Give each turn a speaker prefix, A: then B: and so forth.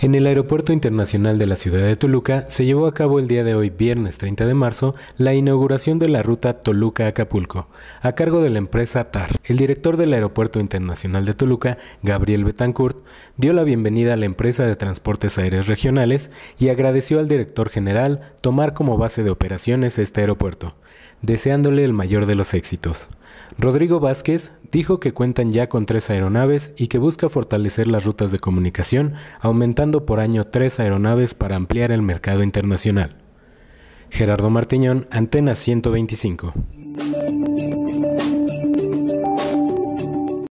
A: En el Aeropuerto Internacional de la Ciudad de Toluca se llevó a cabo el día de hoy, viernes 30 de marzo, la inauguración de la ruta Toluca-Acapulco, a cargo de la empresa TAR. El director del Aeropuerto Internacional de Toluca, Gabriel Betancourt, dio la bienvenida a la empresa de transportes aéreos regionales y agradeció al director general tomar como base de operaciones este aeropuerto, deseándole el mayor de los éxitos. Rodrigo Vázquez, dijo que cuentan ya con tres aeronaves y que busca fortalecer las rutas de comunicación, aumentando por año tres aeronaves para ampliar el mercado internacional. Gerardo Martiñón, Antena 125.